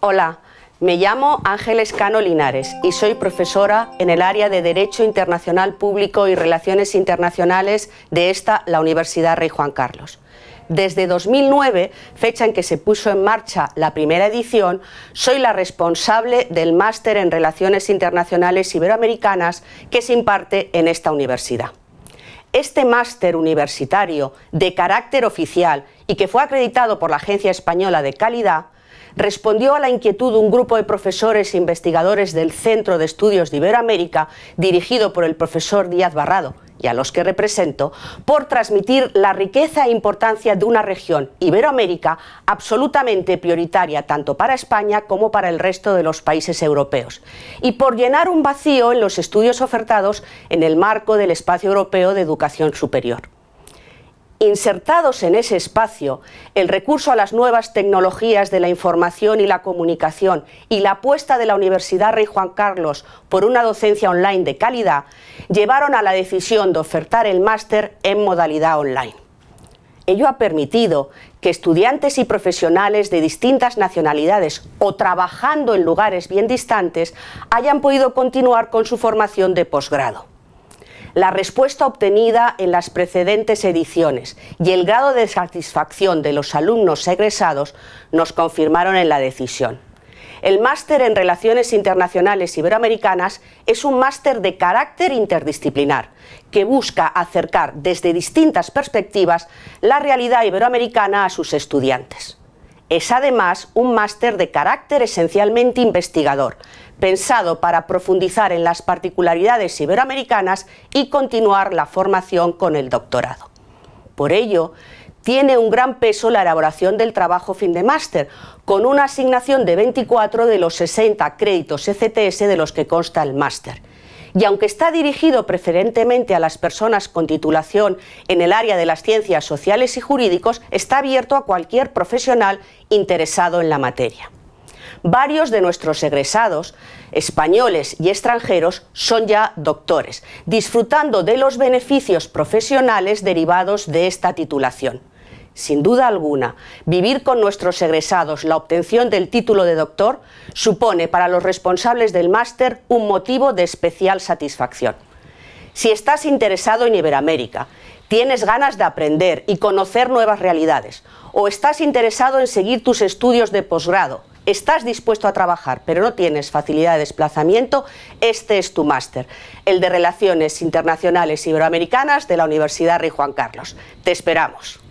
Hola, me llamo Ángeles Cano Linares y soy profesora en el área de Derecho Internacional Público y Relaciones Internacionales de esta, la Universidad Rey Juan Carlos. Desde 2009, fecha en que se puso en marcha la primera edición, soy la responsable del máster en Relaciones Internacionales Iberoamericanas que se imparte en esta universidad. Este máster universitario de carácter oficial y que fue acreditado por la Agencia Española de Calidad respondió a la inquietud de un grupo de profesores e investigadores del Centro de Estudios de Iberoamérica, dirigido por el profesor Díaz Barrado y a los que represento, por transmitir la riqueza e importancia de una región, Iberoamérica, absolutamente prioritaria tanto para España como para el resto de los países europeos, y por llenar un vacío en los estudios ofertados en el marco del espacio europeo de educación superior insertados en ese espacio, el recurso a las nuevas tecnologías de la información y la comunicación y la apuesta de la Universidad Rey Juan Carlos por una docencia online de calidad, llevaron a la decisión de ofertar el máster en modalidad online. Ello ha permitido que estudiantes y profesionales de distintas nacionalidades o trabajando en lugares bien distantes hayan podido continuar con su formación de posgrado la respuesta obtenida en las precedentes ediciones y el grado de satisfacción de los alumnos egresados nos confirmaron en la decisión. El máster en Relaciones Internacionales Iberoamericanas es un máster de carácter interdisciplinar que busca acercar desde distintas perspectivas la realidad iberoamericana a sus estudiantes. Es además un máster de carácter esencialmente investigador, pensado para profundizar en las particularidades iberoamericanas y continuar la formación con el doctorado. Por ello, tiene un gran peso la elaboración del trabajo fin de máster, con una asignación de 24 de los 60 créditos ECTS de los que consta el máster y aunque está dirigido preferentemente a las personas con titulación en el área de las ciencias sociales y jurídicos, está abierto a cualquier profesional interesado en la materia. Varios de nuestros egresados, españoles y extranjeros, son ya doctores, disfrutando de los beneficios profesionales derivados de esta titulación sin duda alguna, vivir con nuestros egresados la obtención del título de doctor supone para los responsables del máster un motivo de especial satisfacción. Si estás interesado en Iberoamérica, tienes ganas de aprender y conocer nuevas realidades, o estás interesado en seguir tus estudios de posgrado, estás dispuesto a trabajar, pero no tienes facilidad de desplazamiento, este es tu máster, el de Relaciones Internacionales Iberoamericanas de la Universidad Rey Juan Carlos. Te esperamos.